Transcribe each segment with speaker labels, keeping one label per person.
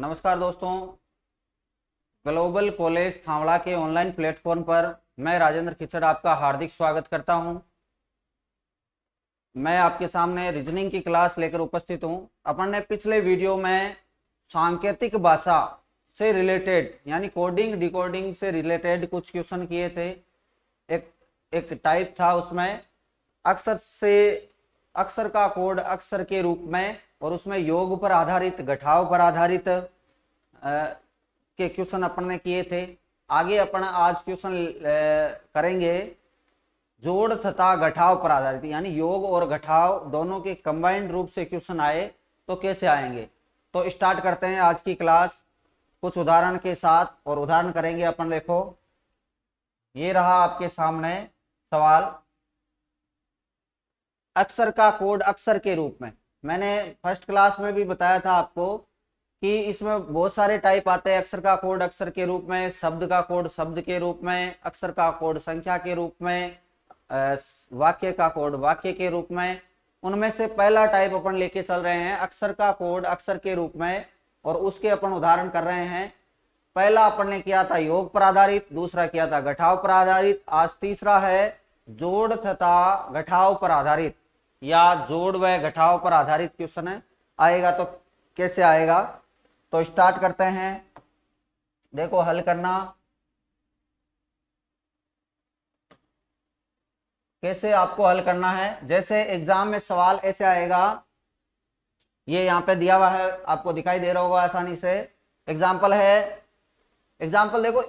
Speaker 1: नमस्कार दोस्तों global college थावड़ा के ऑनलाइन प्लेटफॉर्म पर मैं राजेंद्र खिचड़ आपका हार्दिक स्वागत करता हूं मैं आपके सामने रीजनिंग की क्लास लेकर उपस्थित हूं अपन ने पिछले वीडियो में सांकेतिक भाषा से रिलेटेड यानी कोडिंग डिकोडिंग से रिलेटेड कुछ क्वेश्चन किए थे एक एक टाइप था उसमें अक्सर से अक्सर का कोड अक्सर के रूप में और उसमें योग पर आधारित गठाव पर आधारित के क्वेश्चन अपन ने किए थे आगे अपन आज क्वेश्चन करेंगे जोड़ तथा गठाव पर आधारित यानी योग और गठाव दोनों के कंबाइंड रूप से क्वेश्चन आए तो कैसे आएंगे तो स्टार्ट करते हैं आज की क्लास कुछ उदाहरण के साथ और उदाहरण करेंगे अपन देखो ये रहा आपके सामने सवाल अक्षर का कोड अक्षर के रूप में मैंने फर्स्ट क्लास में भी बताया था आपको कि इसमें बहुत सारे टाइप आते हैं अक्षर का कोड अक्षर के रूप में शब्द का कोड शब्द के रूप में अक्षर का कोड संख्या के रूप में वाक्य का कोड वाक्य के रूप में उनमें से पहला टाइप अपन लेके चल रहे हैं अक्षर का कोड अक्षर के रूप में और उसके अपन उदाहरण कर रहे हैं पहला अपन ने किया था योग पर आधारित दूसरा किया था घटाव पर आधारित आज तीसरा है जोड़ तथा घटाव पर आधारित या जोड़ व घटाव पर आधारित क्वेश्चन है आएगा तो कैसे आएगा तो स्टार्ट करते हैं देखो हल करना कैसे आपको हल करना है जैसे एग्जाम में सवाल ऐसे आएगा ये यहां पे दिया हुआ है आपको दिखाई दे रहा होगा आसानी से एग्जाम्पल है एग्जाम्पल देखो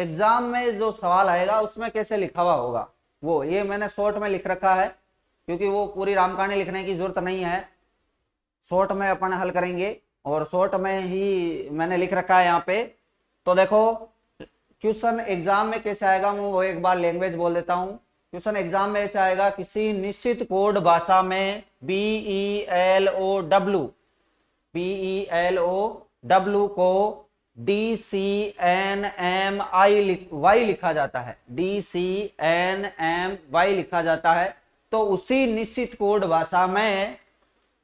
Speaker 1: एग्जाम में जो सवाल आएगा उसमें कैसे लिखा हुआ होगा वो ये मैंने शॉर्ट में लिख रखा है क्योंकि वो पूरी रामकहानी लिखने की जरूरत नहीं है शॉर्ट में अपन हल करेंगे और शॉर्ट में ही मैंने लिख रखा है यहाँ पे तो देखो क्वेश्चन एग्जाम में कैसे आएगा मैं वो एक बार लैंग्वेज बोल देता हूँ क्वेश्चन एग्जाम में ऐसे आएगा किसी निश्चित कोड भाषा में B E L O W B E L O W को D C N M I Y लिखा जाता है D C N M Y लिखा जाता है तो उसी निश्चित कोड भाषा में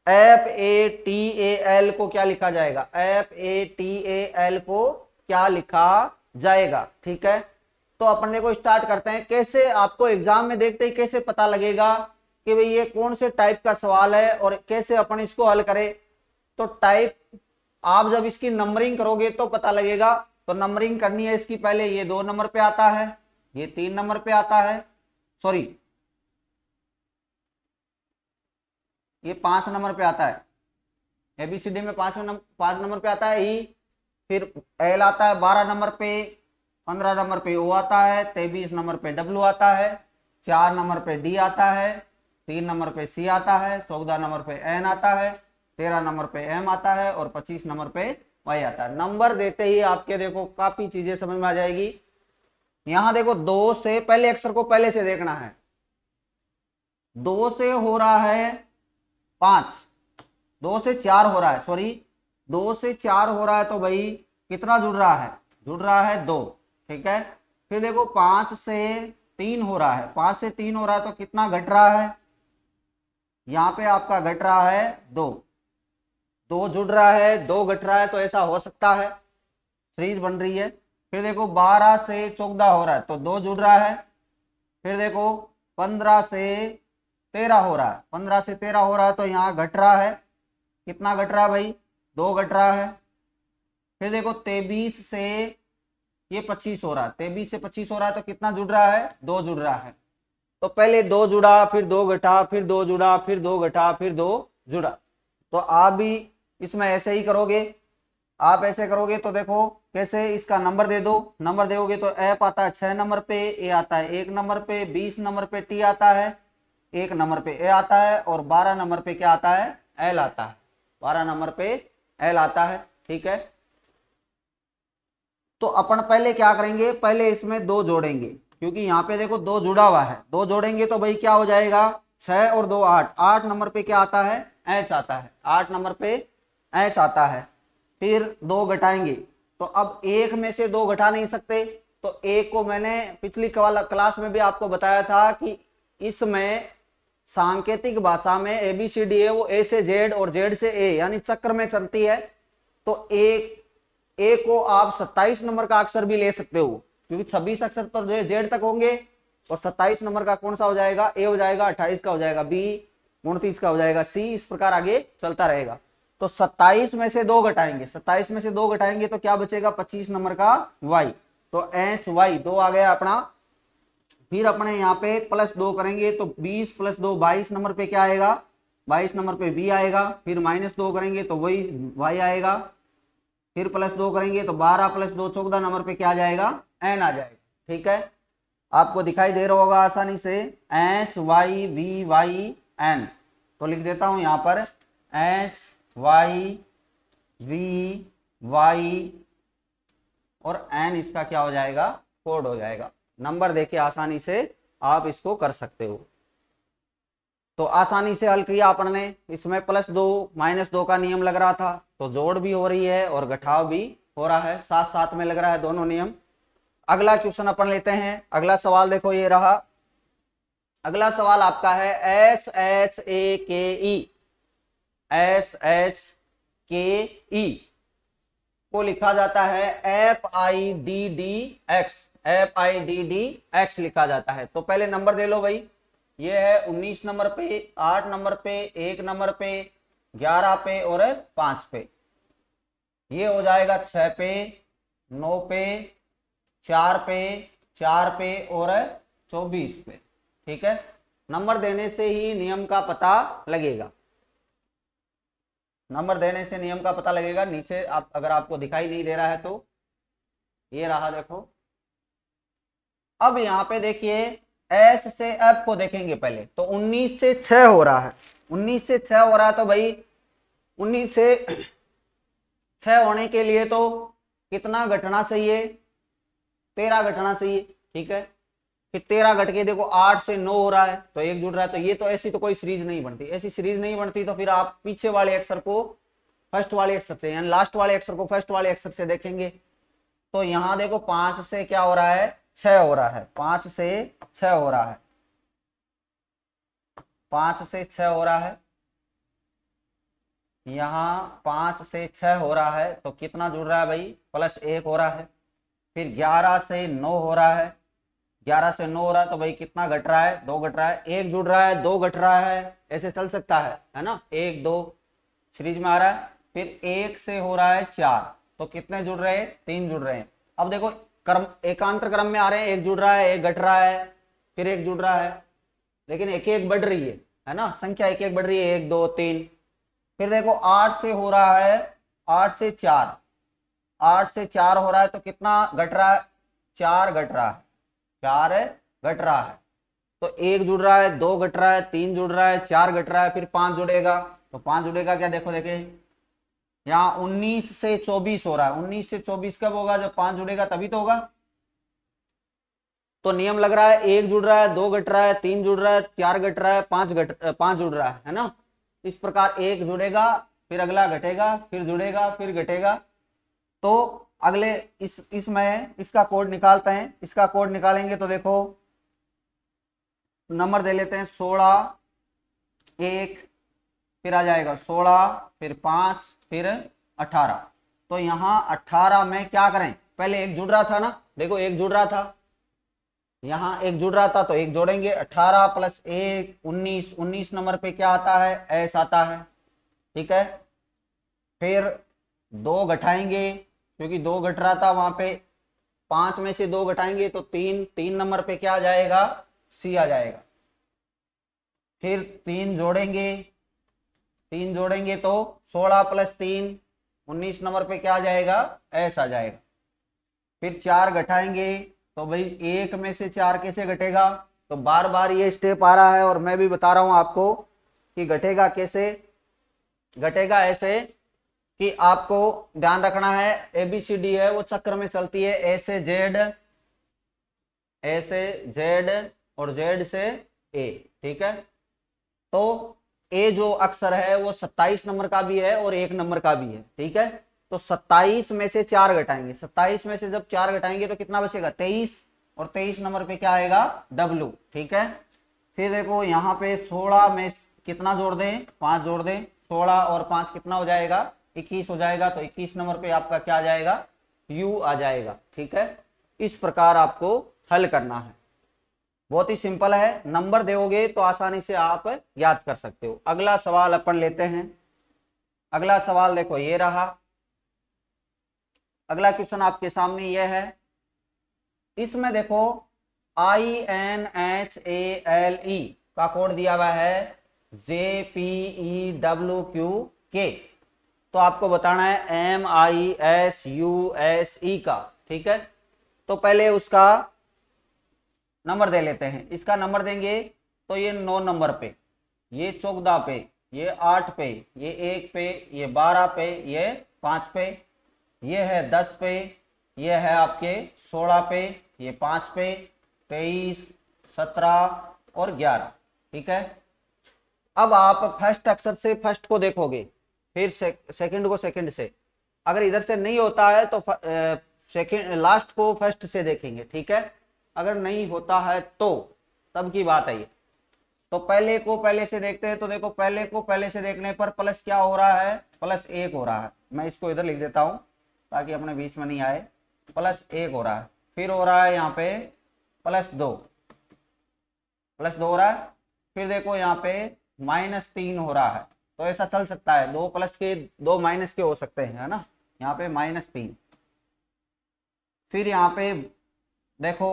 Speaker 1: F A T A L को क्या लिखा जाएगा F A T A L को क्या लिखा जाएगा ठीक है तो अपन देखो स्टार्ट करते हैं कैसे आपको एग्जाम में देखते ही कैसे पता लगेगा कि भाई ये कौन से टाइप का सवाल है और कैसे अपन इसको हल करें तो टाइप आप जब इसकी नंबरिंग करोगे तो पता लगेगा तो नंबरिंग करनी है इसकी पहले ये दो नंबर पे आता है ये तीन नंबर पे आता है सॉरी ये पांच नंबर पे आता है एबीसीडी में पांच नंबर पांच नंबर पे आता है ई e, फिर एल आता है बारह नंबर पे पंद्रह नंबर पे ओ आता है तेबीस नंबर पे डब्ल्यू आता है चार नंबर पे डी आता है तीन नंबर पे सी आता है चौदह नंबर पे एन आता है तेरह नंबर पे एम आता है और पच्चीस नंबर पे वाई आता है नंबर देते ही आपके देखो काफी चीजें समझ में आ जाएगी यहां देखो दो से पहले अक्षर को पहले से देखना है दो से हो रहा है पांच दो से चार हो रहा है सॉरी दो से चार हो रहा है तो भाई कितना जुड़ रहा है जुड़ रहा है दो ठीक है फिर देखो पांच से तीन हो रहा है पांच से तीन हो रहा है तो कितना घट रहा है यहां पे आपका घट रहा है दो दो जुड़ रहा है दो घट रहा है तो ऐसा हो सकता है सीरीज बन रही है फिर देखो बारह से चौदह हो रहा है तो दो जुड़ रहा है फिर देखो पंद्रह से तेरह हो रहा है पंद्रह से तेरह हो रहा है तो यहाँ घट रहा है कितना घट रहा है भाई दो घट रहा है फिर देखो तेबीस से ये पच्चीस हो रहा है तेबीस से पच्चीस हो रहा है तो कितना जुड़ रहा है दो जुड़ रहा है तो पहले दो जुड़ा फिर दो घटा फिर दो जुड़ा फिर दो घटा फिर दो जुड़ा तो आप भी इसमें ऐसे ही करोगे आप ऐसे करोगे तो देखो कैसे इसका नंबर दे दो नंबर दोगे तो ऐप आता है छह नंबर पे ए आता है एक नंबर पे बीस नंबर पे टी आता है एक नंबर पे ए आता है और बारह नंबर पे क्या आता है एल आता है बारह नंबर पे एल आता है ठीक है तो अपन पहले क्या करेंगे पहले इसमें दो जोड़ेंगे क्योंकि यहां पे देखो दो जुड़ा हुआ है दो जोड़ेंगे तो भाई क्या हो जाएगा छह और दो आठ आठ नंबर पे क्या आता है एच आता है आठ नंबर पे एच आता है फिर दो घटाएंगे तो अब एक में से दो घटा नहीं सकते तो एक को मैंने पिछली क्लास में भी आपको बताया था कि इसमें सांकेतिक भाषा में ए बी सी डी है वो ए से जेड और जेड से ए यानी चक्र में चलती है तो एक ए को आप 27 नंबर का अक्षर भी ले सकते हो क्योंकि 26 अक्षर तो जेड तक होंगे और 27 नंबर का कौन सा हो जाएगा ए हो जाएगा 28 का हो जाएगा बी उनतीस का हो जाएगा सी इस प्रकार आगे चलता रहेगा तो 27 में से दो घटाएंगे 27 में से दो घटाएंगे तो क्या बचेगा 25 नंबर का वाई तो एच वाई दो आ गया अपना फिर अपने यहाँ पे प्लस दो करेंगे तो बीस प्लस दो बाईस नंबर पे क्या आएगा बाईस नंबर पे वी आएगा फिर माइनस दो करेंगे तो वही वाई आएगा फिर प्लस दो करेंगे तो बारह प्लस दो चौदह नंबर पे क्या आ जाएगा एन आ जाएगा ठीक है आपको दिखाई दे रहा होगा आसानी से H Y V Y N तो लिख देता हूं यहां पर एच वाई वी वाई और एन इसका क्या हो जाएगा कोड हो जाएगा नंबर देके आसानी से आप इसको कर सकते हो तो आसानी से हल किया अपन ने इसमें प्लस दो माइनस दो का नियम लग रहा था तो जोड़ भी हो रही है और घटाव भी हो रहा है साथ साथ में लग रहा है दोनों नियम अगला क्वेश्चन अपन लेते हैं अगला सवाल देखो ये रहा अगला सवाल आपका है एस एच ए के ई एस एच के ई को लिखा जाता है F I D D X F I D D X लिखा जाता है तो पहले नंबर दे लो भाई ये है 19 नंबर पे 8 नंबर पे एक नंबर पे 11 पे और पांच पे ये हो जाएगा 6 पे 9 पे 4 पे 4 पे और 24 पे ठीक है नंबर देने से ही नियम का पता लगेगा नंबर देने से नियम का पता लगेगा नीचे आप अगर आपको दिखाई नहीं दे रहा है तो ये रहा देखो अब यहां पे देखिए एस से एफ को देखेंगे पहले तो 19 से 6 हो रहा है 19 से 6 हो रहा है तो भाई 19 से 6 होने के लिए तो कितना घटना चाहिए तेरह घटना चाहिए ठीक है फिर तेरह घटके देखो आठ से नौ हो रहा है तो एक जुड़ रहा है तो ये तो ऐसी तो कोई सीरीज नहीं बनती ऐसी सीरीज नहीं बनती तो फिर आप पीछे वाले अक्षर को फर्स्ट वाले अक्षर से यानी लास्ट वाले अक्षर को फर्स्ट वाले अक्षर से देखेंगे तो यहां देखो पांच से क्या हो रहा है छ हो रहा है पांच से छ हो रहा है पांच से छ हो रहा है यहां पांच से छह हो रहा है तो कितना जुड़ रहा है भाई प्लस एक हो रहा है फिर ग्यारह से नौ हो रहा है ग्यारह से नौ हो रहा है तो भाई कितना घट रहा है दो घट रहा है एक जुड़ रहा है दो घट रहा है ऐसे चल सकता है है ना एक दो सीरीज में आ रहा है फिर एक से हो रहा है चार तो कितने जुड़ रहे हैं तीन जुड़ रहे हैं अब देखो क्रम एकांतर क्रम में आ रहे हैं एक जुड़ रहा है एक घट रहा है फिर एक जुड़ रहा है लेकिन एक एक बढ़ रही है है ना संख्या एक एक बढ़ रही है एक दो तीन फिर देखो आठ से हो रहा है आठ से चार आठ से चार हो रहा है तो कितना घट रहा है चार घट रहा है चार है घट रहा है तो एक जुड़ रहा है दो घट रहा है तीन जुड़ रहा है चार घट रहा है फिर पांच जुड़ेगा तो पांच जुड़ेगा क्या देखो देखे यहां उन्नीस से चौबीस हो रहा है उन्नीस से चौबीस कब होगा जब पांच जुड़ेगा तभी तो होगा तो नियम लग रहा है एक जुड़ रहा है दो घट रहा है तीन जुड़ रहा है चार घट रहा है पांच घट पांच जुड़ रहा है है ना इस प्रकार एक जुड़ेगा फिर अगला घटेगा फिर जुड़ेगा फिर घटेगा तो अगले इस इसमें इसका कोड निकालते हैं इसका कोड निकालेंगे तो देखो नंबर दे लेते हैं सोलह एक फिर आ जाएगा सोलह फिर पांच फिर अठारह तो यहां अठारह में क्या करें पहले एक जुड़ रहा था ना देखो एक जुड़ रहा था यहां एक जुड़ रहा था तो एक जोड़ेंगे अठारह प्लस एक उन्नीस उन्नीस नंबर पे क्या आता है एस आता है ठीक है फिर दो घटाएंगे क्योंकि दो घट रहा था वहां पे पांच में से दो घटाएंगे तो तीन तीन नंबर पे क्या आ जाएगा सी आ जाएगा फिर तीन जोड़ेंगे तीन जोड़ेंगे तो सोलह प्लस तीन उन्नीस नंबर पे क्या आ जाएगा एस आ जाएगा फिर चार घटाएंगे तो भाई एक में से चार कैसे घटेगा तो बार बार ये स्टेप आ रहा है और मैं भी बता रहा हूं आपको कि घटेगा कैसे घटेगा ऐसे कि आपको ध्यान रखना है एबीसीडी है वो चक्र में चलती है ए से जेड ए से जेड और जेड से ए ठीक है तो ए जो अक्षर है वो 27 नंबर का भी है और एक नंबर का भी है ठीक है तो 27 में से चार घटाएंगे 27 में से जब चार घटाएंगे तो कितना बचेगा 23 और 23 नंबर पे क्या आएगा डब्लू ठीक है फिर देखो यहाँ पे 16 में कितना जोड़ दें पांच जोड़ दें 16 और पांच कितना हो जाएगा इक्कीस हो जाएगा तो इक्कीस नंबर पे आपका क्या आ जाएगा यू आ जाएगा ठीक है इस प्रकार आपको हल करना है बहुत ही सिंपल है नंबर दोगे तो आसानी से आप याद कर सकते हो अगला सवाल अपन लेते हैं अगला सवाल देखो ये रहा अगला क्वेश्चन आपके सामने ये है इसमें देखो I N H A L E का कोड दिया हुआ है J P E W Q K तो आपको बताना है M I S U S E का ठीक है तो पहले उसका नंबर दे लेते हैं इसका नंबर देंगे तो ये नौ नंबर पे ये चौदह पे ये आठ पे ये एक पे ये बारह पे ये पांच पे ये है दस पे ये है आपके सोलह पे ये पांच पे तेईस सत्रह और ग्यारह ठीक है अब आप फर्स्ट अक्षर से फर्स्ट को देखोगे फिर सेकंड को सेकंड से अगर इधर से नहीं होता है तो सेकंड लास्ट को फर्स्ट से देखेंगे ठीक है अगर नहीं होता है तो तब की बात है ये तो पहले को पहले से देखते हैं तो देखो पहले को पहले से देखने पर प्लस क्या हो रहा है प्लस एक हो रहा है मैं इसको इधर लिख देता हूं ताकि अपने बीच में नहीं आए प्लस एक हो रहा है फिर हो रहा है यहाँ पे प्लस दो प्लस दो हो रहा है फिर देखो यहाँ पे माइनस तीन हो रहा है तो ऐसा चल सकता है दो प्लस के दो माइनस के हो सकते हैं है ना यहाँ पे माइनस तीन फिर यहाँ पे देखो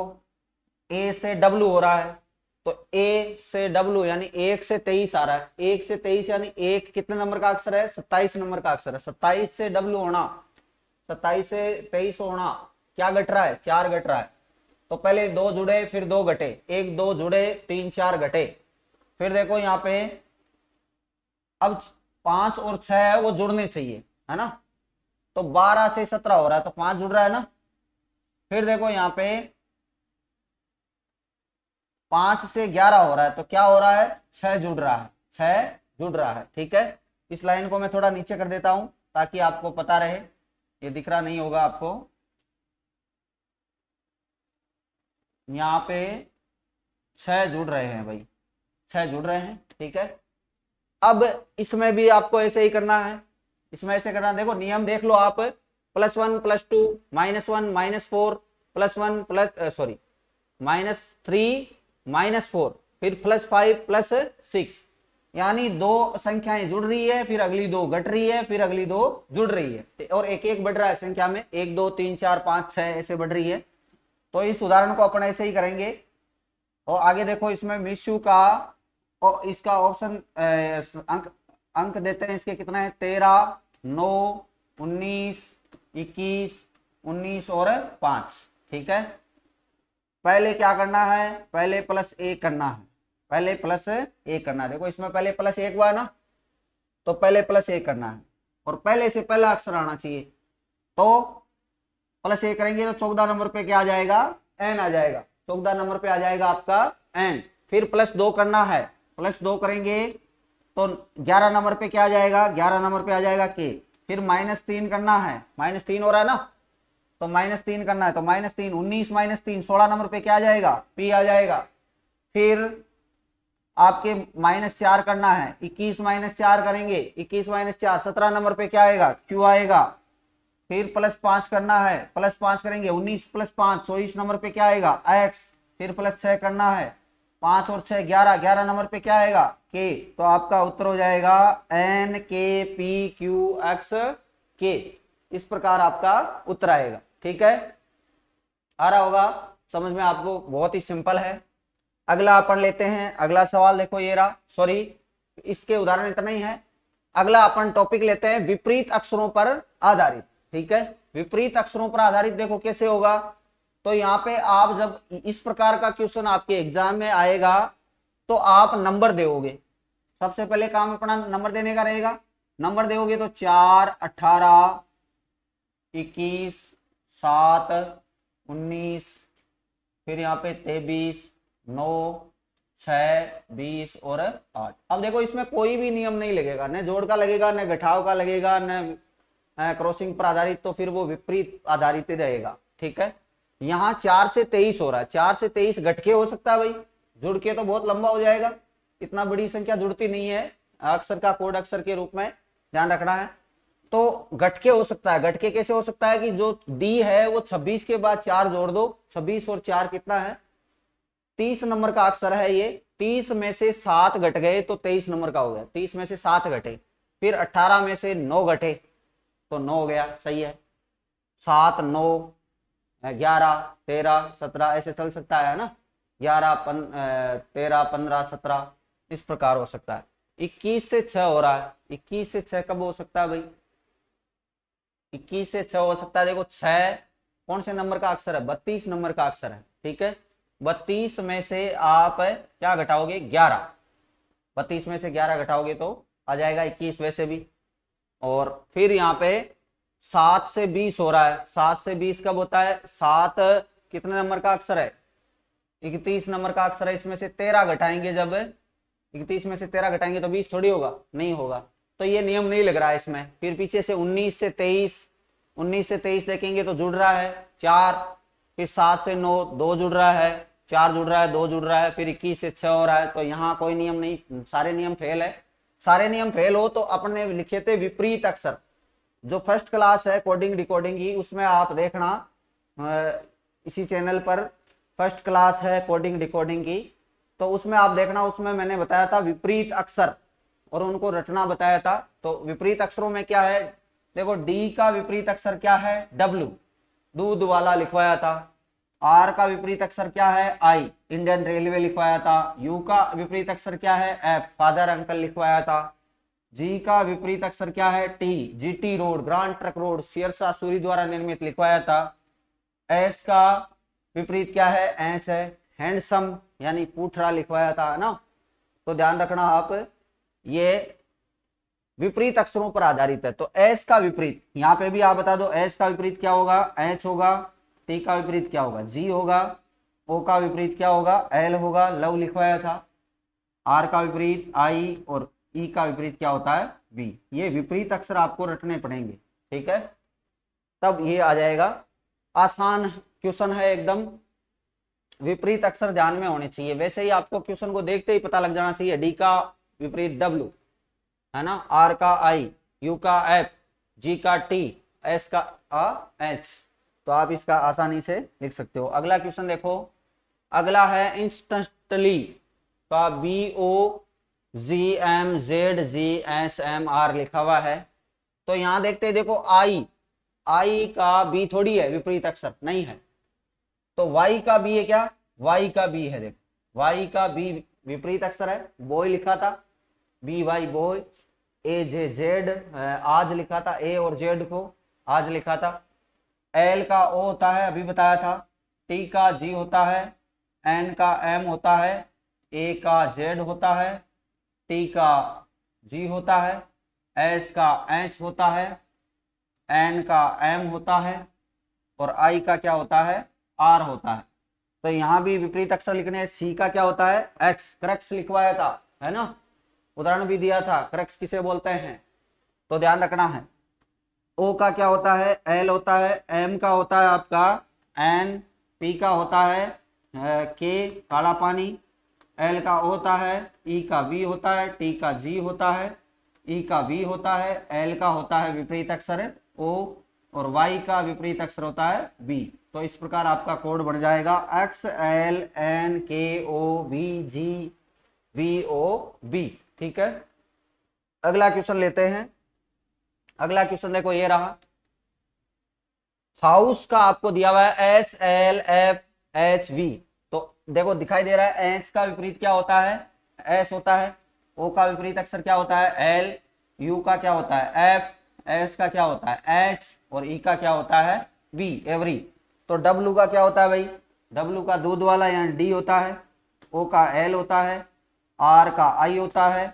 Speaker 1: ए से डब्लू हो रहा है तो ए से डब्लू यानी एक से तेईस आ रहा है एक से तेईस यानी एक कितने नंबर का अक्षर है सत्ताईस नंबर का अक्षर है सत्ताईस से डब्लू होना सत्ताईस से तेईस होना क्या घट रहा है चार घट रहा है तो पहले दो जुड़े फिर दो घटे एक दो जुड़े तीन चार घटे फिर देखो यहाँ पे अब पांच और छह है वो जुड़ने चाहिए है ना तो बारह से सत्रह हो रहा है तो पांच जुड़ रहा है ना फिर देखो यहां पे पांच से ग्यारह हो रहा है तो क्या हो रहा है छह जुड़ रहा है छह जुड़ रहा है ठीक है इस लाइन को मैं थोड़ा नीचे कर देता हूं ताकि आपको पता रहे ये दिख रहा नहीं होगा आपको यहां पे छह जुड़ रहे हैं भाई छह जुड़ रहे हैं ठीक है अब इसमें भी आपको ऐसे ही करना है इसमें ऐसे करना देखो नियम देख लो आप plus one plus two minus one minus four plus one plus sorry minus three minus four फिर प्लस फाइव प्लस सिक्स यानी दो संख्याएं जुड़ रही है फिर अगली दो घट रही है फिर अगली दो जुड़ रही है और एक एक बढ़ रहा है संख्या में एक दो तीन चार पांच छह ऐसे बढ़ रही है तो इस उदाहरण को अपन ऐसे ही करेंगे और आगे देखो इसमें मिशु का और इसका ऑप्शन अंक अंक देते हैं इसके कितना है तेरह नौ उन्नीस इक्कीस उन्नीस और पांच ठीक है पहले क्या करना है पहले प्लस ए करना है पहले प्लस ए करना देखो इसमें पहले प्लस एक हुआ ना तो पहले प्लस ए करना है और पहले से पहला अक्षर आना चाहिए तो प्लस ए करेंगे तो चौदह नंबर पे क्या आ जाएगा एन आ जाएगा चौदह नंबर पे आ जाएगा आपका एन फिर प्लस दो करना है प्लस दो करेंगे तो ग्यारह नंबर पे क्या आ जाएगा ग्यारह नंबर पे आ जाएगा के फिर माइनस तीन करना है माइनस तीन हो रहा है ना तो माइनस तीन करना है तो माइनस तीन उन्नीस माइनस तीन सोलह नंबर पे क्या आ जाएगा पी आ जाएगा फिर आपके माइनस चार करना है इक्कीस माइनस चार करेंगे इक्कीस माइनस चार सत्रह नंबर पे क्या आएगा क्यू आएगा फिर प्लस पांच करना है प्लस पांच करेंगे उन्नीस प्लस पांच चौबीस नंबर पे क्या आएगा एक्स फिर प्लस छह करना है पांच और छह ग्यारह ग्यारह नंबर पे क्या आएगा के तो आपका उत्तर हो जाएगा एन के पी क्यू एक्स के इस प्रकार आपका उत्तर आएगा ठीक है आ रहा होगा समझ में आपको बहुत ही सिंपल है अगला अपन लेते हैं अगला सवाल देखो ये रहा सॉरी इसके उदाहरण इतना ही है अगला अपन टॉपिक लेते हैं विपरीत अक्षरों पर आधारित ठीक है विपरीत अक्षरों पर आधारित देखो कैसे होगा तो यहाँ पे आप जब इस प्रकार का क्वेश्चन आपके एग्जाम में आएगा तो आप नंबर दोगे सबसे पहले काम अपना नंबर देने का रहेगा नंबर दोगे तो चार अठारह इक्कीस सात उन्नीस फिर यहाँ पे तेबीस नौ छ बीस और आठ अब देखो इसमें कोई भी नियम नहीं लगेगा न जोड़ का लगेगा न गठाव का लगेगा न क्रॉसिंग पर आधारित तो फिर वो विपरीत आधारित रहेगा ठीक है यहाँ चार से तेईस हो रहा है चार से तेईस घटके हो सकता है भाई जुड़ के तो बहुत लंबा हो जाएगा इतना बड़ी संख्या जुड़ती नहीं है अक्षर का कोड अक्षर के रूप में ध्यान रखना है तो घटके हो सकता है घटके कैसे हो सकता है कि जो डी है वो छब्बीस के बाद चार जोड़ दो छब्बीस और चार कितना है तीस नंबर का अक्षर है ये तीस में से सात घट गए तो तेईस नंबर का हो गया तीस में से सात घटे फिर अट्ठारह में से नौ घटे तो नौ हो गया सही है सात नौ ग्यारह तेरह सत्रह ऐसे चल सकता है ना ग्यारह पन, तेरह पंद्रह सत्रह इस प्रकार हो सकता है इक्कीस से छह हो रहा है इक्कीस से छ कब हो सकता है भाई इक्कीस से छह हो सकता है देखो छह कौन से नंबर का अक्षर है बत्तीस नंबर का अक्षर है ठीक है बत्तीस में से आप क्या घटाओगे ग्यारह बत्तीस में से ग्यारह घटाओगे तो आ जाएगा इक्कीस वैसे भी और फिर यहाँ पे सात से बीस हो रहा है सात से बीस कब होता है सात कितने नंबर का अक्षर है इकतीस नंबर का अक्षर है इसमें से तेरह घटाएंगे जब इकतीस में से तेरह घटाएंगे तो बीस थोड़ी होगा नहीं होगा तो ये नियम नहीं लग रहा है इसमें फिर पीछे से उन्नीस से तेईस उन्नीस से तेईस देखेंगे तो जुड़ रहा है चार फिर सात से नौ दो जुड़ रहा है चार जुड़ रहा है दो जुड़ रहा है फिर इक्कीस से छह हो रहा है तो यहाँ कोई नियम नहीं सारे नियम फेल है सारे नियम फेल हो तो अपने लिखे थे विपरीत अक्षर जो फर्स्ट क्लास है कोडिंग डिकोडिंग की उसमें आप देखना इसी चैनल पर फर्स्ट क्लास है कोडिंग डिकोडिंग की तो उसमें आप देखना उसमें मैंने बताया था विपरीत अक्षर और उनको रटना बताया था तो विपरीत अक्षरों में क्या है देखो डी का विपरीत अक्षर क्या है डब्ल्यू दूध वाला लिखवाया था आर का विपरीत अक्षर क्या है आई इंडियन रेलवे लिखवाया था यू का विपरीत अक्षर क्या है एफ फादर अंकल लिखवाया था जी का विपरीत अक्षर क्या है T G T road grand trunk road Sher Shah Suri द्वारा निर्मित लिखवाया था एस का विपरीत क्या है एच है हैंडसम यानी पूठरा लिखवाया था ना तो ध्यान रखना आप ये विपरीत अक्षरों पर आधारित है तो एस का विपरीत यहाँ पे भी आप बता दो एस का विपरीत क्या होगा एच होगा टी का विपरीत क्या होगा जी होगा ओ का विपरीत क्या होगा एल होगा लव लिखवाया था आर का विपरीत आई और ई e का विपरीत क्या होता है वी ये विपरीत अक्षर आपको रटने पड़ेंगे ठीक है तब ये आ जाएगा आसान क्वेश्चन है एकदम विपरीत अक्षर ध्यान में होने चाहिए वैसे ही आपको क्वेश्चन को देखते ही पता लग जाना चाहिए डी का विपरीत डब्ल्यू है ना आर का आई यू का एफ जी का टी एस का आ एच तो आप इसका आसानी से लिख सकते हो अगला क्वेश्चन देखो अगला है इंस्टेंटली का B O G M Z G H M R लिखा हुआ है तो यहां देखते हैं देखो आई आई का बी थोड़ी है विपरीत अक्षर नहीं है तो वाई का बी है क्या वाई का बी है देखो वाई का बी विपरीत अक्षर है बोय लिखा था B Y boy A J Z आज लिखा था ए और जेड को आज लिखा था एल का ओ होता है अभी बताया था टी का जी होता है एन का एम होता है ए का जेड होता है टी का जी होता है एस का एच होता है एन का एम होता है और आई का क्या होता है आर होता है तो यहां भी विपरीत अक्षर लिखने हैं सी का क्या होता है एक्स क्रक्स लिखवाया था है ना उदाहरण भी दिया था क्रक्स किसे बोलते हैं तो ध्यान रखना है ओ का क्या होता है एल होता है एम का होता है आपका एन पी का होता है के काला पानी एल का होता है ई e का वी होता है टी का जी होता है ई e का वी होता है एल का होता है विपरीत अक्षर ओ और वाई का विपरीत अक्षर होता है बी तो इस प्रकार आपका कोड बन जाएगा x L N K O V G V O B ठीक है अगला क्वेश्चन लेते हैं अगला क्वेश्चन देखो ये रहा हाउस का आपको दिया हुआ है S L F H V तो देखो दिखाई दे रहा है एच का विपरीत क्या होता है एस होता है ओ का विपरीत अक्षर क्या होता है एल यू का क्या होता है एफ एस का क्या होता है एच और ई e का क्या होता है वी एवरी तो डब्लू का क्या होता है भाई डब्लू का दूध वाला यानी डी होता है ओ का एल होता है आर का आई होता है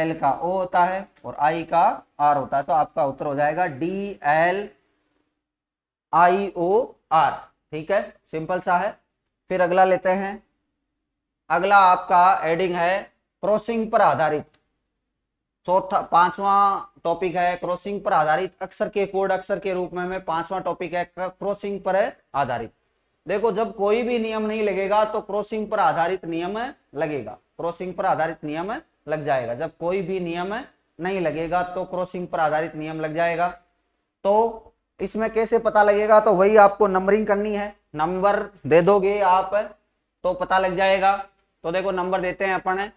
Speaker 1: एल का ओ होता है और आई का आर होता है तो आपका उत्तर हो जाएगा D L I O R ठीक है सिंपल सा है फिर अगला लेते हैं अगला आपका एडिंग है क्रॉसिंग पर आधारित चौथा पांचवा टॉपिक है क्रॉसिंग पर आधारित अक्षर के कोड अक्षर के रूप में में पांचवा टॉपिक है क्रॉसिंग पर आधारित देखो जब कोई भी नियम नहीं लगेगा तो क्रॉसिंग पर आधारित नियम लगेगा क्रॉसिंग पर आधारित नियम लग जाएगा जब कोई भी नियम नहीं लगेगा तो क्रॉसिंग पर आधारित नियम लग जाएगा तो इसमें कैसे पता लगेगा तो वही आपको नंबरिंग करनी है नंबर दे दोगे आप तो पता लग जाएगा तो देखो नंबर देते हैं अपन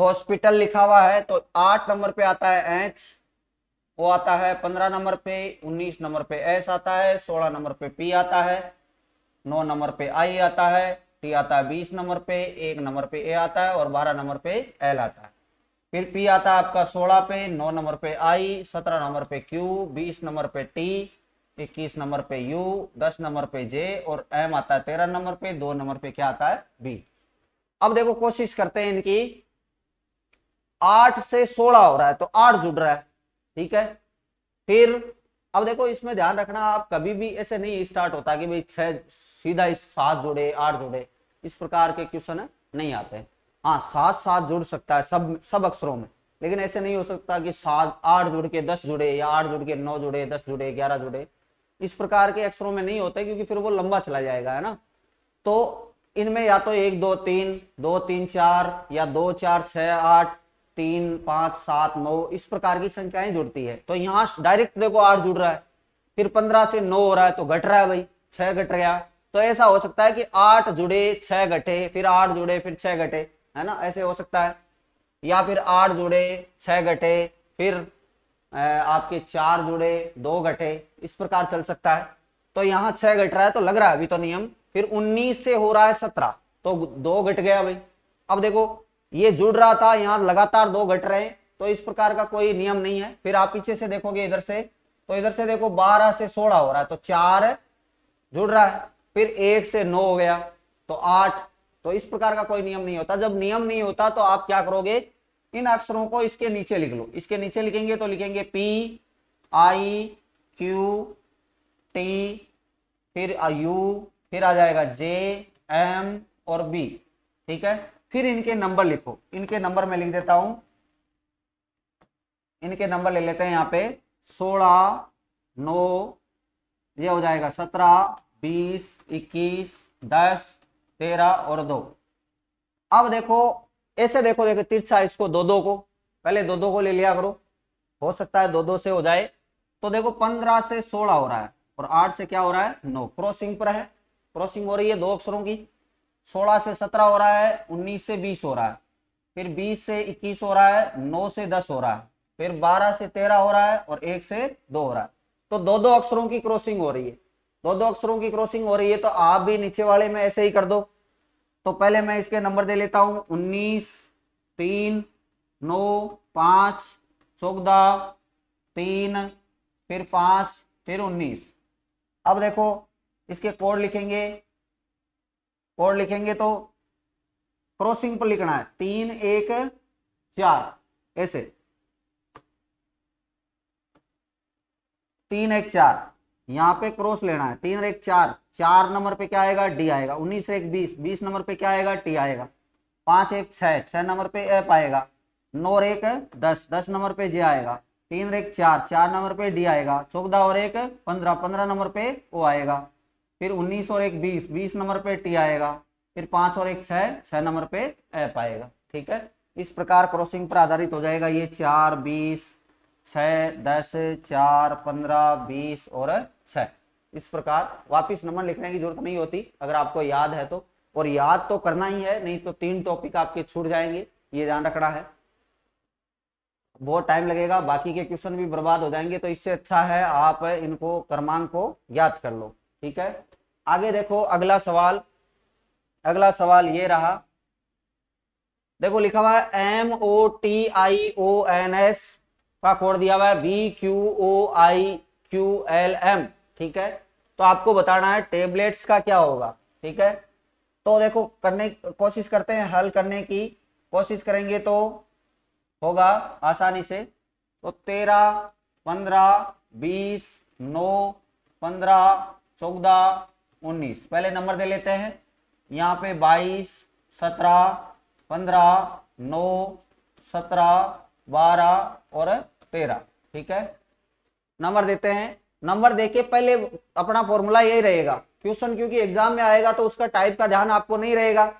Speaker 1: हॉस्पिटल लिखा हुआ है तो आठ नंबर पे आता है एच वो आता है पंद्रह नंबर पे उन्नीस नंबर पे एस आता है सोलह नंबर पे पी आता है नौ नंबर पे आई आता है टी आता है बीस नंबर पे एक नंबर पे ए आता है और बारह नंबर पे एल आता है फिर पी आता है आपका सोलह पे नौ नंबर पे आई सत्रह नंबर पे क्यू बीस नंबर पे टी इक्कीस नंबर पे यू दस नंबर पे जे और एम आता है तेरह नंबर पे दो नंबर पे क्या आता है बी अब देखो कोशिश करते हैं इनकी आठ से सोलह हो रहा है तो आठ जुड़ रहा है ठीक है फिर अब देखो इसमें ध्यान रखना आप कभी भी ऐसे नहीं स्टार्ट होता कि भाई छह सीधा इस सात जुड़े आठ जुड़े इस प्रकार के क्वेश्चन नहीं आते हाँ सात सात जुड़ सकता है सब सब अक्षरों में लेकिन ऐसे नहीं हो सकता कि सात आठ जुड़ के दस जुड़े या आठ जुड़ के नौ जुड़े दस जुड़े ग्यारह जुड़े इस प्रकार के अक्षरों में नहीं होते क्योंकि फिर वो लंबा चला जाएगा है ना तो इनमें या तो एक दो तीन दो तीन चार या दो चार छ आठ तीन पांच सात नौ इस प्रकार की संख्याएं जुड़ती है तो यहां डायरेक्ट देखो आठ जुड़ रहा है फिर पंद्रह से नौ हो रहा है तो घट रहा है भाई छह घट गया तो ऐसा हो सकता है कि आठ जुड़े छह घटे फिर आठ जुड़े फिर छह घटे है ना ऐसे हो सकता है या फिर आठ जुड़े छह घटे फिर आपके चार जुड़े दो घटे इस प्रकार चल सकता है तो यहाँ छह घट रहा है तो लग रहा है अभी तो नियम फिर उन्नीस से हो रहा है सत्रह तो दो घट गया भाई अब देखो ये जुड़ रहा था यहाँ लगातार दो घट रहे हैं तो इस प्रकार का कोई नियम नहीं है फिर आप पीछे से देखोगे इधर से तो इधर से देखो बारह से सोलह हो रहा है तो चार जुड़ रहा है फिर एक से नौ हो गया तो आठ तो इस प्रकार का कोई नियम नहीं होता जब नियम नहीं होता तो आप क्या करोगे इन अक्षरों को इसके नीचे लिख लो इसके नीचे लिखेंगे तो लिखेंगे पी आई क्यू टी फिर यू फिर आ जाएगा जे एम और बी ठीक है फिर इनके नंबर लिखो इनके नंबर में लिख देता हूं इनके नंबर ले लेते हैं यहां पे सोलह नौ ये हो जाएगा सत्रह बीस इक्कीस दस तेरह और दो अब देखो ऐसे देखो देखो तिरछा इसको दो दो को पहले दो दो को ले लिया करो हो सकता है दो दो से हो जाए तो देखो पंद्रह से सोलह हो रहा है और आठ से क्या हो रहा है नौ क्रॉसिंग पर है क्रॉसिंग हो रही है दो अक्षरों की सोलह से सत्रह हो रहा है उन्नीस से बीस हो रहा है फिर बीस से इक्कीस हो रहा है नौ से दस हो रहा है फिर बारह से तेरह हो रहा है और एक से दो हो रहा है तो दो दो अक्षरों की क्रॉसिंग हो रही है दो दो अक्षरों की क्रॉसिंग हो रही है तो आप भी नीचे वाले में ऐसे ही कर दो तो पहले मैं इसके नंबर दे लेता हूं उन्नीस तीन नौ पांच चौदह तीन फिर पांच फिर उन्नीस अब देखो इसके कोड लिखेंगे कोड लिखेंगे तो क्रॉसिंग पर लिखना है तीन एक चार ऐसे तीन एक चार यहां पे क्रॉस लेना है तीन एक चार चार नंबर पे क्या आएगा डी आएगा उन्नीस एक बीस बीस नंबर पे क्या आएगा टी आएगा पांच एक छह छह नंबर पे एफ आएगा नौ एक दस दस नंबर पे जे आएगा तीन और एक चार चार नंबर पे डी आएगा चौदह और एक पंद्रह पंद्रह नंबर पे ओ आएगा फिर उन्नीस और एक बीस बीस नंबर पे टी आएगा फिर पांच और एक छह छह नंबर पे एफ आएगा ठीक है इस प्रकार क्रॉसिंग पर आधारित हो जाएगा ये चार बीस छ दस चार पंद्रह बीस और छ इस प्रकार वापिस नंबर लिखने की जरूरत नहीं होती अगर आपको याद है तो और याद तो करना ही है नहीं तो तीन टॉपिक आपके छूट जाएंगे ये ध्यान रखना है बहुत टाइम लगेगा बाकी के क्वेश्चन भी बर्बाद हो जाएंगे तो इससे अच्छा है आप इनको क्रमांक को याद कर लो ठीक है आगे देखो अगला सवाल अगला सवाल ये रहा देखो लिखा हुआ है M O T I O N S का कोड दिया हुआ है V Q O I Q L M ठीक है तो आपको बताना है टेबलेट्स का क्या होगा ठीक है तो देखो करने कोशिश करते हैं हल करने की कोशिश करेंगे तो होगा आसानी से तो तेरह पंद्रह बीस नौ पंद्रह चौदह उन्नीस पहले नंबर दे लेते हैं यहाँ पे बाईस सत्रह पंद्रह नौ सत्रह बारह और तेरह ठीक है नंबर देते हैं नंबर देके पहले अपना फॉर्मूला यही रहेगा क्वेश्चन क्योंकि एग्जाम में आएगा तो उसका टाइप का ध्यान आपको नहीं रहेगा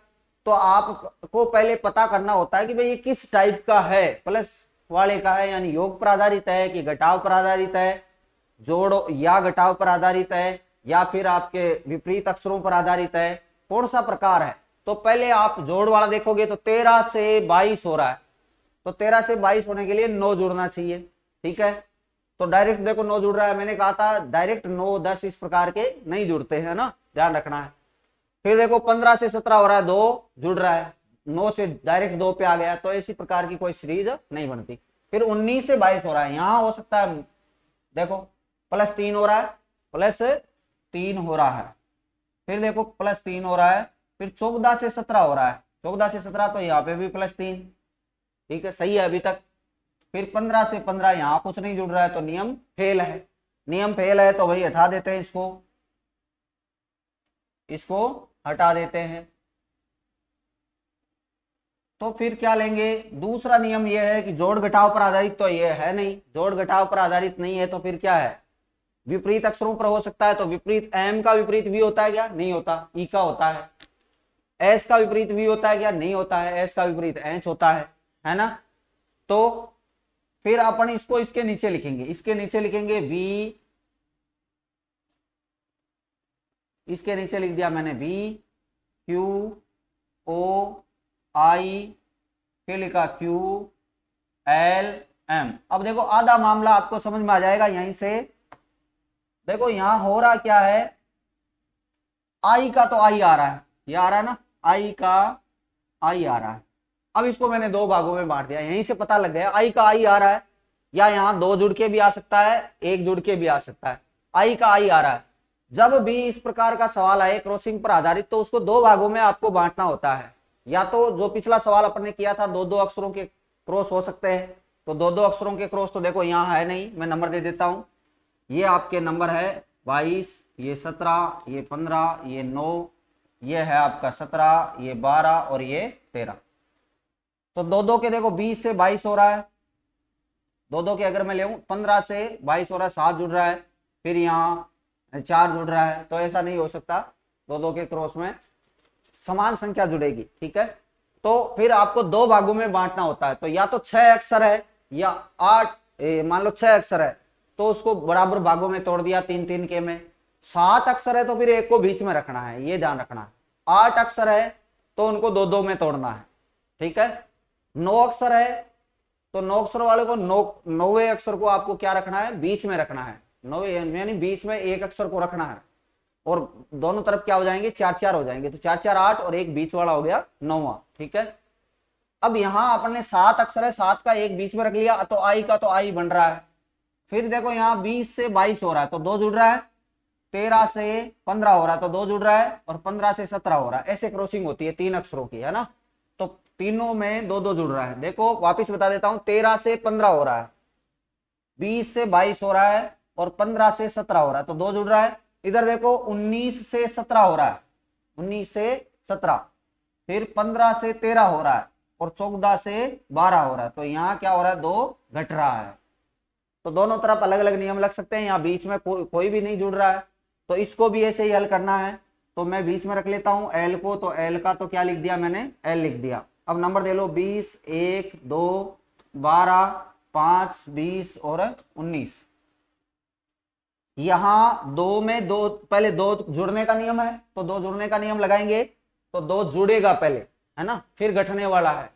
Speaker 1: तो आपको पहले पता करना होता है कि भाई ये किस टाइप का है प्लस वाले का है यानी योग पर आधारित है कि घटाव पर आधारित है जोड़ या घटाव पर आधारित है या फिर आपके विपरीत अक्षरों पर आधारित है कौन सा प्रकार है तो पहले आप जोड़ वाला देखोगे तो तेरह से बाईस हो रहा है तो तेरह से बाईस होने के लिए नौ जुड़ना चाहिए ठीक है तो डायरेक्ट देखो नौ जुड़ रहा है मैंने कहा था डायरेक्ट नौ दस इस प्रकार के नहीं जुड़ते हैं ना ध्यान रखना है फिर देखो पंद्रह से सत्रह हो रहा है दो जुड़ रहा है नौ से डायरेक्ट दो पे आ गया तो इसी प्रकार की कोई सीरीज नहीं बनती फिर उन्नीस से बाईस हो रहा है यहां हो सकता है देखो प्लस तीन हो रहा है प्लस तीन हो रहा है फिर देखो प्लस तीन हो रहा है फिर चौदह से सत्रह हो रहा है चौदह से सत्रह तो यहाँ पे भी प्लस तीन ठीक है सही है अभी तक फिर पंद्रह से पंद्रह यहाँ कुछ नहीं जुड़ रहा है तो नियम फेल है नियम फेल है तो वही हटा देते हैं इसको इसको हटा देते हैं तो फिर क्या लेंगे दूसरा नियम यह है कि जोड़ घटाव पर आधारित तो यह है नहीं जोड़ घटाव पर आधारित नहीं है तो फिर क्या है विपरीत अक्षरों पर हो सकता है तो विपरीत एम का विपरीत वी होता है क्या नहीं होता ई e का होता है एस का विपरीत वी होता है क्या नहीं होता है एस का विपरीत एच होता है है ना तो फिर अपन इसको इसके नीचे लिखेंगे इसके नीचे लिखेंगे वी इसके नीचे लिख दिया मैंने बी क्यू ओ आई फिर लिखा क्यू एल एम अब देखो आधा मामला आपको समझ में आ जाएगा यहीं से देखो यहां हो रहा क्या है आई का तो आई आ रहा है ये आ रहा है ना आई का आई आ रहा है अब इसको मैंने दो भागों में बांट दिया यहीं से पता लग गया आई का आई आ रहा है या यहां दो जुड़ के भी आ सकता है एक जुड़ के भी आ सकता है आई का आई आ रहा है जब भी इस प्रकार का सवाल आए क्रॉसिंग पर आधारित तो उसको दो भागों में आपको बांटना होता है या तो जो पिछला सवाल ने किया था दो दो अक्षरों के क्रॉस हो सकते हैं तो दो दो अक्षरों के क्रॉस तो देखो यहाँ है नहीं मैं नंबर दे देता हूँ ये आपके नंबर है बाईस ये सत्रह ये पंद्रह ये नौ ये है आपका सत्रह ये बारह और ये तेरह तो दो दो के देखो बीस से बाईस हो रहा है दो दो के अगर मैं ले पंद्रह से बाईस हो रहा है सात जुड़ रहा है फिर यहाँ चार जुड़ रहा है तो ऐसा नहीं हो सकता दो दो के क्रॉस में समान संख्या जुड़ेगी ठीक है तो फिर आपको दो भागों में बांटना होता है तो या तो छह अक्षर है या आठ मान लो छह अक्षर है तो उसको बराबर भागों में तोड़ दिया तीन तीन के में सात अक्षर है तो फिर एक को बीच में रखना है ये ध्यान रखना है आठ अक्षर है तो उनको दो दो में तोड़ना है ठीक है नौ अक्षर है तो नौ अक्षर वाले को नौ नौवे अक्षर को आपको क्या रखना है बीच में रखना है नौ यानी बीच में एक अक्षर को रखना है और दोनों तरफ क्या हो जाएंगे चार चार हो जाएंगे तो चार चार आठ और एक बीच वाला हो गया नौवा ठीक है अब यहां अपने सात अक्षर है सात का एक बीच में रख लिया तो आई का तो आई बन रहा है फिर देखो यहाँ बीस से बाईस हो रहा है तो दो जुड़ रहा है तेरह से पंद्रह हो रहा है तो दो जुड़ रहा है और पंद्रह से सत्रह हो रहा है ऐसे क्रॉसिंग होती है तीन अक्षरों की है ना तो तीनों में दो दो जुड़ रहा है देखो वापिस बता देता हूं तेरह से पंद्रह हो रहा है बीस से बाईस हो रहा है और पंद्रह से सत्रह हो रहा है तो दो जुड़ रहा है इधर देखो उन्नीस से सत्रह हो रहा है उन्नीस से सत्रह फिर पंद्रह से तेरह हो रहा है और चौदह से बारह हो रहा है तो यहाँ क्या हो रहा है दो घट रहा है तो दोनों तरफ अलग अलग नियम लग सकते हैं यहाँ बीच में को, कोई भी नहीं जुड़ रहा है तो इसको भी ऐसे ही हल करना है तो मैं बीच में रख लेता हूं एल को तो एल का तो क्या लिख दिया मैंने एल लिख दिया अब नंबर दे लो बीस एक दो बारह पांच बीस और उन्नीस यहां दो में दो पहले दो जुड़ने का नियम है तो दो जुड़ने का नियम लगाएंगे तो दो जुड़ेगा पहले है ना फिर घटने वाला है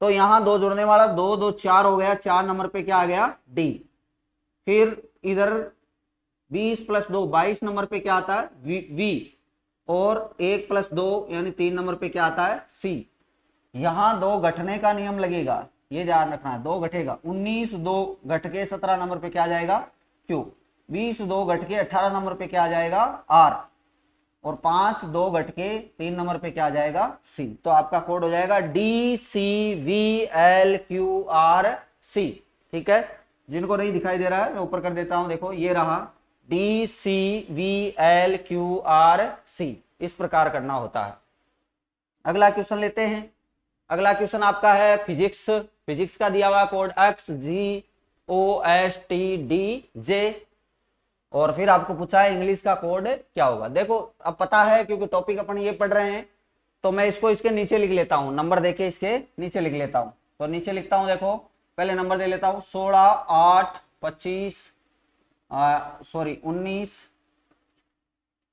Speaker 1: तो यहां दो जुड़ने वाला दो दो चार हो गया चार नंबर पे क्या आ गया डी फिर इधर बीस प्लस दो बाईस नंबर पे क्या आता है वी, वी और एक प्लस दो यानी तीन नंबर पे क्या आता है सी यहां दो घटने का नियम लगेगा ये ध्यान रखना है दो घटेगा उन्नीस दो घटके सत्रह नंबर पे क्या जाएगा क्यू बीस दो घट के नंबर पे क्या आ जाएगा आर और पांच दो घट के तीन नंबर पे क्या आ जाएगा सी तो आपका कोड हो जाएगा D C V L Q R C ठीक है जिनको नहीं दिखाई दे रहा है मैं ऊपर कर देता हूं देखो ये रहा D C V L Q R C इस प्रकार करना होता है अगला क्वेश्चन लेते हैं अगला क्वेश्चन आपका है फिजिक्स फिजिक्स का दिया हुआ code X G O S T D J और फिर आपको पूछा है इंग्लिश का कोड क्या होगा देखो अब पता है क्योंकि टॉपिक अपन ये पढ़ रहे हैं तो मैं इसको इसके नीचे लिख लेता हूं नंबर देके इसके नीचे लिख लेता हूं तो नीचे लिखता हूं देखो पहले नंबर दे लेता हूं सोलह आठ पच्चीस सॉरी उन्नीस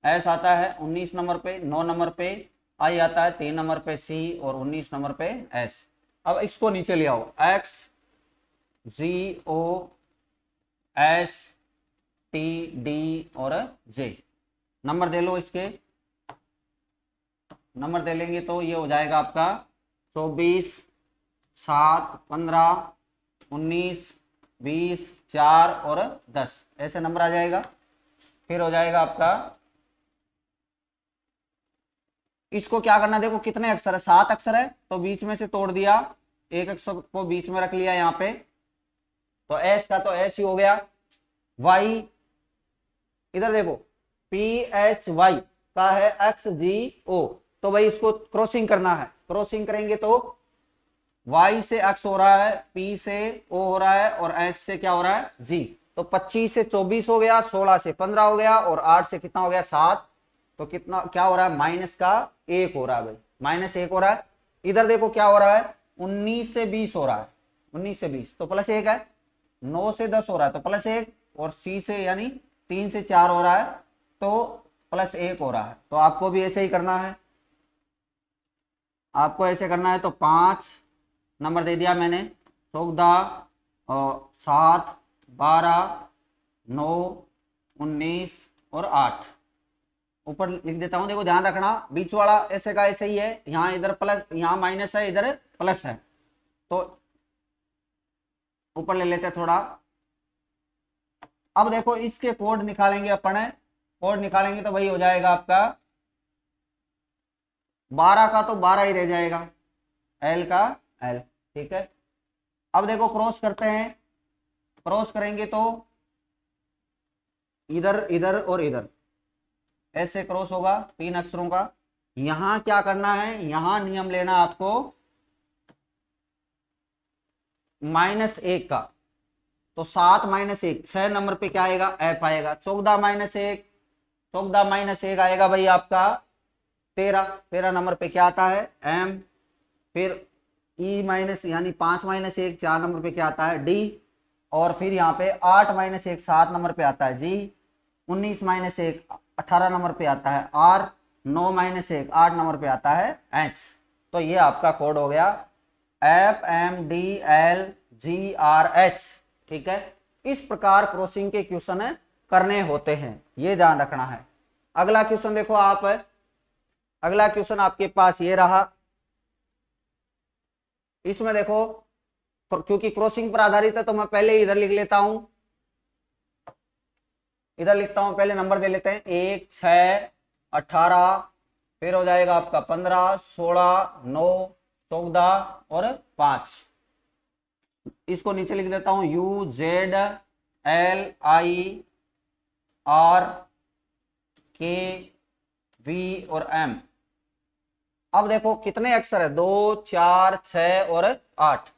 Speaker 1: एस आता है उन्नीस नंबर पे नौ नंबर पे आई आता है तीन नंबर पे सी और उन्नीस नंबर पे एस अब इसको नीचे ले आओ X G O S T D और जे नंबर दे लो इसके नंबर दे लेंगे तो ये हो जाएगा आपका चौबीस सात पंद्रह उन्नीस बीस चार और दस ऐसे नंबर आ जाएगा फिर हो जाएगा आपका इसको क्या करना देखो कितने अक्षर है सात अक्षर है तो बीच में से तोड़ दिया एक अक्षर को बीच में रख लिया यहां पे तो एस का तो एस ही हो गया वाई इधर देखो पी एच वाई का है एक्स जी ओ तो भाई इसको क्रॉसिंग करना है क्रॉसिंग करेंगे तो वाई से एक्स हो रहा है पी से ओ हो रहा है और एच से क्या हो रहा है जी तो 25 से 24 हो गया 16 से 15 हो गया और 8 से कितना हो गया सात तो कितना क्या हो रहा है माइनस का एक हो रहा है भाई माइनस एक हो रहा है इधर देखो क्या हो रहा है उन्नीस से बीस हो रहा है उन्नीस से बीस तो प्लस एक है नौ से दस हो रहा है तो प्लस एक और सी से यानी तीन से चार हो रहा है तो प्लस एक हो रहा है तो आपको भी ऐसे ही करना है आपको ऐसे करना है तो पाँच नंबर दे दिया मैंने चौदह और सात बारह नौ उन्नीस और आठ ऊपर लिख देता हूँ देखो ध्यान रखना बीच वाला ऐसे का ऐसे ही है यहाँ इधर प्लस यहाँ माइनस है इधर प्लस है तो ऊपर ले लेते हैं थोड़ा अब देखो इसके कोड निकालेंगे अपने कोड निकालेंगे तो वही हो जाएगा आपका बारह का तो बारह ही रह जाएगा एल का एल ठीक है अब देखो क्रॉस करते हैं क्रॉस करेंगे तो इधर इधर और इधर ऐसे क्रॉस होगा तीन अक्षरों का यहां क्या करना है यहां नियम लेना आपको माइनस एक का तो सात माइनस एक छह नंबर पे क्या आएगा एफ आएगा चौदह माइनस एक चौदह माइनस एक आएगा भाई आपका तेरह तेरह नंबर पे क्या आता है एम फिर ई e माइनस यानी पांच माइनस एक चार नंबर पे क्या आता है डी और फिर यहाँ पे आठ माइनस एक सात नंबर पे आता है जी उन्नीस माइनस एक अठारह नंबर पे आता है आर नौ माइनस एक आठ नंबर पे आता है एच तो ये आपका कोड हो गया F M D L G R H ठीक है इस प्रकार क्रॉसिंग के क्वेश्चन करने होते हैं ये ध्यान रखना है अगला क्वेश्चन देखो आप अगला क्वेश्चन आपके पास ये रहा इसमें देखो क्योंकि क्रॉसिंग पर आधारित है तो मैं पहले इधर लिख लेता हूं इधर लिखता हूं पहले नंबर दे लेते हैं एक छ अठारह फिर हो जाएगा आपका पंद्रह सोलह नौ चौदह और पांच इसको नीचे लिख देता हूं U Z L I R K V और एम अब देखो कितने अक्षर है दो चार छ और आठ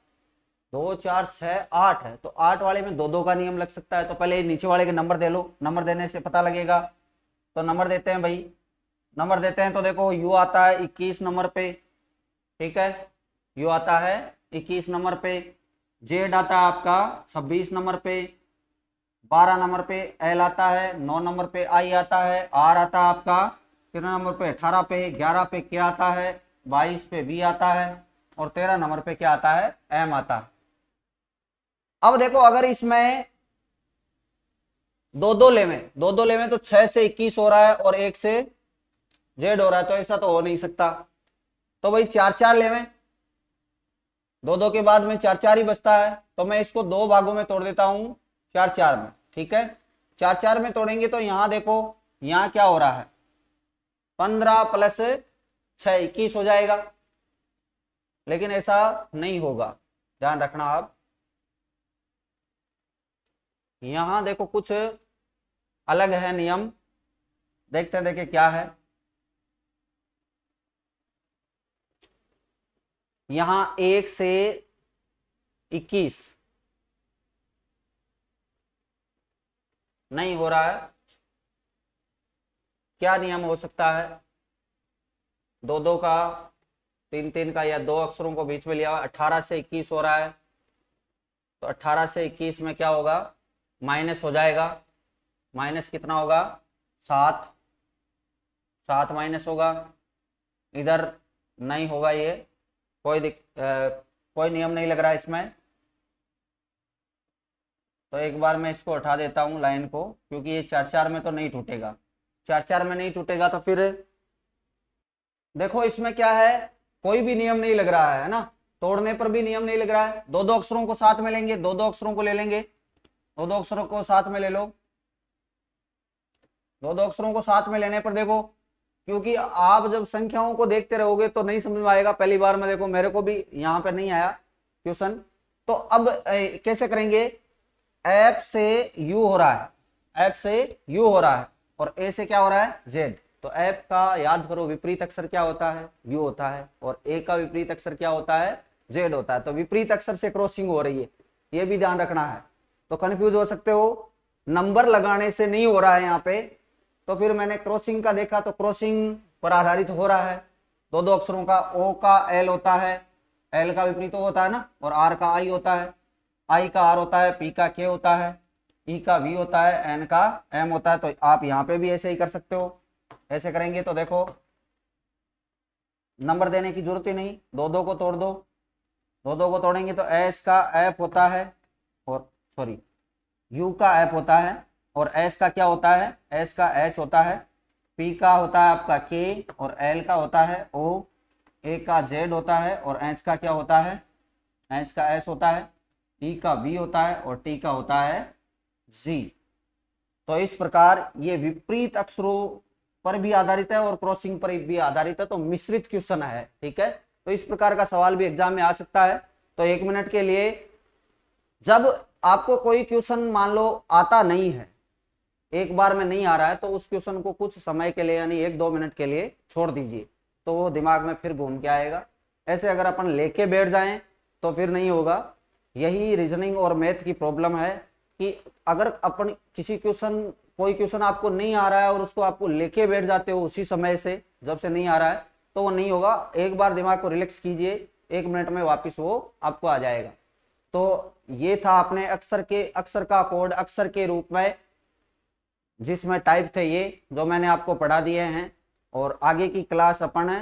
Speaker 1: दो चार छ आठ है तो आठ वाले में दो दो का नियम लग सकता है तो पहले नीचे वाले के नंबर दे लो नंबर देने से पता लगेगा तो नंबर देते हैं भाई नंबर देते हैं तो देखो यू आता है इक्कीस नंबर पे ठीक है यू आता है इक्कीस नंबर पे जेड आता है आपका 26 नंबर पे 12 नंबर पे एल आता है 9 नंबर पे आई आता है आर आता है आपका तेरह नंबर पे 18 पे 11 पे क्या आता है 22 पे बी आता है और 13 नंबर पे क्या आता है एम आता है अब देखो अगर इसमें दो दो लेवे दो दो लेवे तो छह से इक्कीस हो रहा है और एक से जेड हो रहा है तो ऐसा तो हो नहीं सकता तो भाई चार चार लेवे दो दो के बाद में चार चार ही बचता है तो मैं इसको दो भागों में तोड़ देता हूं चार चार में ठीक है चार चार में तोड़ेंगे तो यहाँ देखो यहाँ क्या हो रहा है पंद्रह प्लस छ इक्कीस हो जाएगा लेकिन ऐसा नहीं होगा ध्यान रखना आप यहां देखो कुछ अलग है नियम देखते हैं देखे क्या है यहां एक से इक्कीस नहीं हो रहा है क्या नियम हो सकता है दो दो का तीन तीन का या दो अक्षरों को बीच में लिया अठारह अट्ठारह से इक्कीस हो रहा है तो अट्ठारह से इक्कीस में क्या होगा माइनस हो जाएगा माइनस कितना होगा सात सात माइनस होगा इधर नहीं होगा ये कोई दिक, आ, कोई नियम नहीं लग रहा इसमें तो एक बार मैं इसको उठा देता हूं लाइन को क्योंकि ये चार चार में तो नहीं टूटेगा चार चार में नहीं टूटेगा तो फिर देखो इसमें क्या है कोई भी नियम नहीं लग रहा है ना तोड़ने पर भी नियम नहीं लग रहा है दो दो अक्षरों को साथ में लेंगे दो दो अक्षरों को ले लेंगे दो दो अक्षरों को साथ में ले लो दो दो अक्षरों को साथ में लेने पर देखो क्योंकि आप जब संख्याओं को देखते रहोगे तो नहीं समझ में आएगा पहली बार में देखो मेरे को भी यहां पर नहीं आया क्वेश्चन तो अब कैसे करेंगे एप से यू हो रहा है एप से यू हो रहा है और ए से क्या हो रहा है जेड तो एप का याद करो विपरीत अक्षर क्या होता है यू होता है और ए का विपरीत अक्षर क्या होता है जेड होता है तो विपरीत अक्षर से क्रॉसिंग हो रही है ये भी ध्यान रखना है तो कंफ्यूज हो सकते हो नंबर लगाने से नहीं हो रहा है यहाँ पे तो फिर मैंने क्रॉसिंग का देखा तो क्रॉसिंग पर आधारित हो रहा है दो दो अक्षरों का ओ का एल होता है एल का विपरीत तो होता है ना और आर का आई होता है आई का आर होता है पी का के होता है ई e का वी होता है एन का एम होता है तो आप यहां पे भी ऐसे ही कर सकते हो ऐसे करेंगे तो देखो नंबर देने की जरूरत ही नहीं दो दो को तोड़ दो दो दो को तोड़ेंगे तो एस का एफ होता है और सॉरी यू का एफ होता है और एस का क्या होता है एस का एच होता है पी का होता है आपका के और एल का होता है ओ ए का जेड होता है और एच का क्या होता है एच का एस होता है ई का वी होता है और टी का होता है जी तो इस प्रकार ये विपरीत अक्षरों पर भी आधारित है और क्रॉसिंग पर भी आधारित है तो मिश्रित क्वेश्चन है ठीक है तो इस प्रकार का सवाल भी एग्जाम में आ सकता है तो एक मिनट के लिए जब आपको कोई क्वेश्चन मान लो आता नहीं है एक बार में नहीं आ रहा है तो उस क्वेश्चन को कुछ समय के लिए यानी एक दो मिनट के लिए छोड़ दीजिए तो वो दिमाग में फिर घूम के आएगा ऐसे अगर अपन लेके बैठ जाए तो फिर नहीं होगा यही रीजनिंग और मैथ की प्रॉब्लम है कि अगर अपन किसी क्वेश्चन कोई क्वेश्चन आपको नहीं आ रहा है और उसको आपको लेके बैठ जाते हो उसी समय से जब से नहीं आ रहा है तो वो नहीं होगा एक बार दिमाग को रिलैक्स कीजिए एक मिनट में वापस वो आपको आ जाएगा तो ये था अपने अक्षर के अक्षर का कोड अक्षर के रूप में जिसमें टाइप थे ये जो मैंने आपको पढ़ा दिए हैं और आगे की क्लास अपन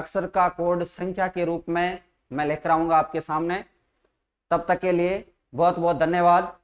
Speaker 1: अक्षर का कोड संख्या के रूप में मैं लिख रहा हूँ आपके सामने तब तक के लिए बहुत बहुत धन्यवाद